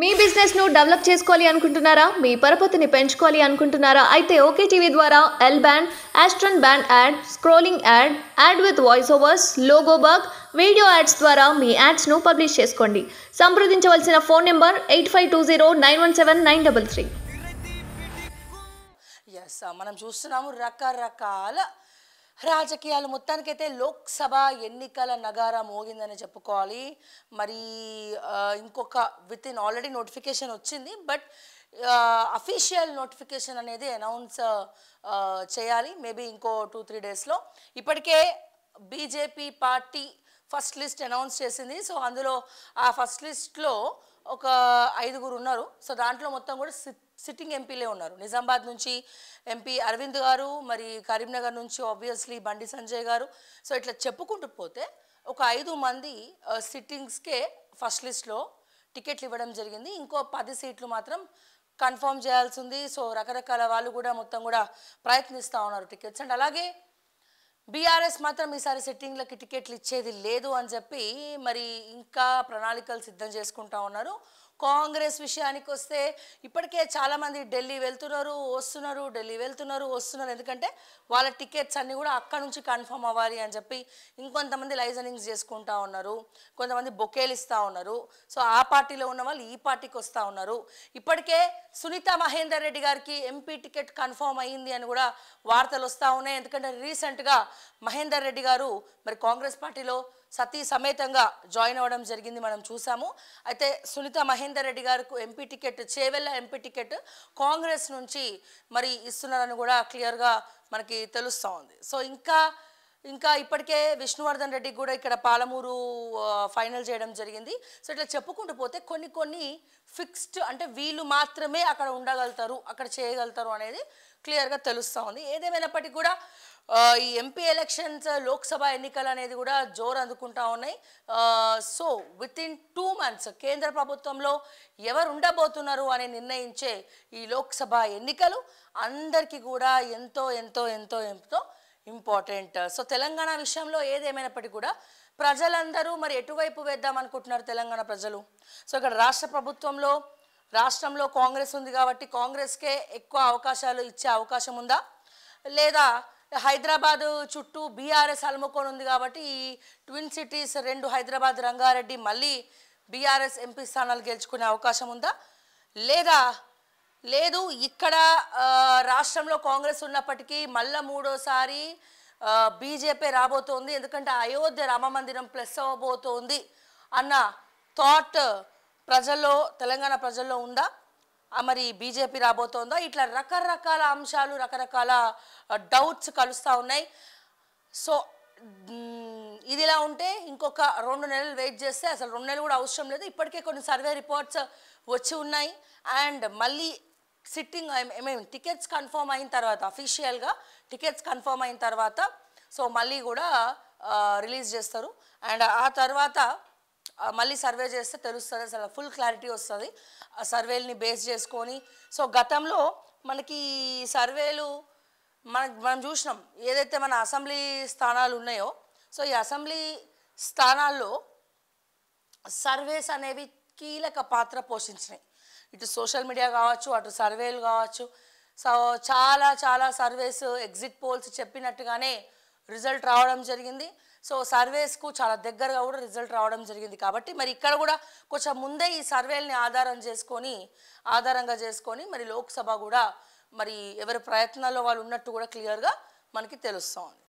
మీ బిజినెస్ను డెవలప్ చేసుకోవాలి అనుకుంటున్నారా మీ పరపతిని పెంచుకోవాలి అనుకుంటున్నారా అయితే ఓకే టీవీ ద్వారా ఎల్ బ్యాండ్ యాస్ట్రన్ band ad scrolling ad ad with voice overs logo bug video ads ద్వారా మీ యాడ్స్ను పబ్లిష్ చేసుకోండి సంప్రదించవలసిన phone number eight five two zero nine one seven nine double three ఎస్ మనం చూస్తున్నాము రకరకాల రాజకీయాలు మొత్తానికైతే లోక్సభ ఎన్నికల నగారా మోగిందని చెప్పుకోవాలి మరి ఇంకొక విత్ ఇన్ ఆల్రెడీ నోటిఫికేషన్ వచ్చింది బట్ అఫీషియల్ నోటిఫికేషన్ అనేది అనౌన్స్ చేయాలి మేబీ ఇంకో టూ త్రీ డేస్లో ఇప్పటికే BJP party first list announce చేసింది సో అందులో ఆ ఫస్ట్ లిస్ట్లో ఒక ఐదుగురు ఉన్నారు సో దాంట్లో మొత్తం కూడా సిట్టింగ్ ఎంపీలే ఉన్నారు నిజామాబాద్ నుంచి ఎంపీ అరవింద్ గారు మరి కరీంనగర్ నుంచి ఆబ్వియస్లీ బండి సంజయ్ గారు సో ఇట్లా చెప్పుకుంటూ పోతే ఒక ఐదు మంది సిట్టింగ్స్కే ఫస్ట్ లిస్ట్లో టికెట్లు ఇవ్వడం జరిగింది ఇంకో పది సీట్లు మాత్రం కన్ఫర్మ్ చేయాల్సి ఉంది సో రకరకాల వాళ్ళు కూడా మొత్తం కూడా ప్రయత్నిస్తూ ఉన్నారు టికెట్స్ అండ్ అలాగే బీఆర్ఎస్ మాత్రం ఈసారి సిట్టింగ్లకి టికెట్లు ఇచ్చేది లేదు అని చెప్పి మరి ఇంకా ప్రణాళికలు సిద్ధం చేసుకుంటా ఉన్నారు కాంగ్రెస్ విషయానికి వస్తే ఇప్పటికే చాలామంది ఢిల్లీ వెళ్తున్నారు వస్తున్నారు ఢిల్లీ వెళ్తున్నారు వస్తున్నారు ఎందుకంటే వాళ్ళ టికెట్స్ అన్నీ కూడా అక్కడ నుంచి కన్ఫర్మ్ అవ్వాలి అని చెప్పి ఇంకొంతమంది లైజనింగ్స్ చేసుకుంటా ఉన్నారు కొంతమంది బొకేలు ఇస్తూ ఉన్నారు సో ఆ పార్టీలో ఉన్న వాళ్ళు ఈ పార్టీకి వస్తూ ఉన్నారు ఇప్పటికే సునీత మహేందర్ రెడ్డి గారికి ఎంపీ టికెట్ కన్ఫర్మ్ అయ్యింది అని కూడా వార్తలు వస్తూ ఉన్నాయి ఎందుకంటే రీసెంట్గా మహేందర్ రెడ్డి గారు మరి కాంగ్రెస్ పార్టీలో సతీ సమేతంగా జాయిన్ అవ్వడం జరిగింది మనం చూసాము అయితే సునీత మహేందర్ రెడ్డి గారికి MP ticket Chevella MP ticket Congress నుంచి మరి ఇస్తున్నారని కూడా క్లియర్గా మనకి తెలుస్తూ ఉంది సో ఇంకా ఇంకా ఇప్పటికే విష్ణువర్ధన్ రెడ్డి కూడా ఇక్కడ పాలమూరు ఫైనల్ చేయడం జరిగింది సో ఇట్లా చెప్పుకుంటూ పోతే కొన్ని కొన్ని ఫిక్స్డ్ అంటే వీళ్ళు మాత్రమే అక్కడ ఉండగలుగుతారు అక్కడ చేయగలుగుతారు అనేది క్లియర్గా తెలుస్తూ ఉంది ఏదేమైనప్పటికీ కూడా ఈ ఎంపీ ఎలక్షన్స్ లోక్సభ ఎన్నికలు అనేది కూడా జోరు అందుకుంటా ఉన్నాయి so within two months కేంద్ర ప్రభుత్వంలో ఎవరు ఉండబోతున్నారు అని నిర్ణయించే ఈ లోక్సభ ఎన్నికలు అందరికీ కూడా ఎంతో ఎంతో ఎంతో ఎంతో ఇంపార్టెంట్ సో తెలంగాణ విషయంలో ఏదేమైనప్పటికీ కూడా ప్రజలందరూ మరి ఎటువైపు వేద్దాం అనుకుంటున్నారు తెలంగాణ ప్రజలు సో ఇక్కడ రాష్ట్ర ప్రభుత్వంలో రాష్ట్రంలో కాంగ్రెస్ ఉంది కాబట్టి కాంగ్రెస్కే ఎక్కువ అవకాశాలు ఇచ్చే అవకాశం ఉందా లేదా హైదరాబాద్ చుట్టూ బీఆర్ఎస్ అల్ముకొని ఉంది కాబట్టి ఈ ట్విన్ సిటీస్ రెండు హైదరాబాద్ రంగారెడ్డి మళ్ళీ బీఆర్ఎస్ ఎంపీ స్థానాలు గెలుచుకునే అవకాశం ఉందా లేదా లేదు ఇక్కడ రాష్ట్రంలో కాంగ్రెస్ ఉన్నప్పటికీ మళ్ళా మూడోసారి బీజేపీ రాబోతోంది ఎందుకంటే అయోధ్య రామ మందిరం ప్లస్ అవ్వబోతోంది అన్న థాట్ ప్రజల్లో తెలంగాణ ప్రజల్లో ఉందా మరి బీజేపీ రాబోతోందా ఇట్లా రకరకాల అంశాలు రకరకాల డౌట్స్ కలుస్తూ ఉన్నాయి సో ఇదిలా ఉంటే ఇంకొక రెండు నెలలు వెయిట్ చేస్తే అసలు రెండు నెలలు కూడా అవసరం లేదు ఇప్పటికే కొన్ని సర్వే రిపోర్ట్స్ వచ్చి ఉన్నాయి అండ్ మళ్ళీ సిట్టింగ్ మేము టికెట్స్ కన్ఫర్మ్ అయిన తర్వాత అఫీషియల్గా టికెట్స్ కన్ఫర్మ్ అయిన తర్వాత సో మళ్ళీ కూడా రిలీజ్ చేస్తారు అండ్ ఆ తర్వాత మళ్ళీ సర్వే చేస్తే తెలుస్తుంది అసలు ఫుల్ క్లారిటీ వస్తుంది ఆ సర్వేల్ని బేస్ చేసుకొని సో గతంలో మనకి సర్వేలు మన మనం చూసినాం ఏదైతే మన అసెంబ్లీ స్థానాలు ఉన్నాయో సో ఈ అసెంబ్లీ స్థానాల్లో సర్వేస్ అనేవి కీలక పాత్ర పోషించినాయి ఇటు సోషల్ మీడియా కావచ్చు అటు సర్వేలు కావచ్చు సో చాలా చాలా సర్వేస్ ఎగ్జిట్ పోల్స్ చెప్పినట్టుగానే రిజల్ట్ రావడం జరిగింది సో సర్వేస్కు చాలా దగ్గరగా కూడా రిజల్ట్ రావడం జరిగింది కాబట్టి మరి ఇక్కడ కూడా కొంచెం ముందే ఈ సర్వేల్ని ఆధారం చేసుకొని ఆధారంగా చేసుకొని మరి లోక్సభ కూడా మరి ఎవరి ప్రయత్నాల్లో వాళ్ళు ఉన్నట్టు కూడా క్లియర్గా మనకి తెలుస్తోంది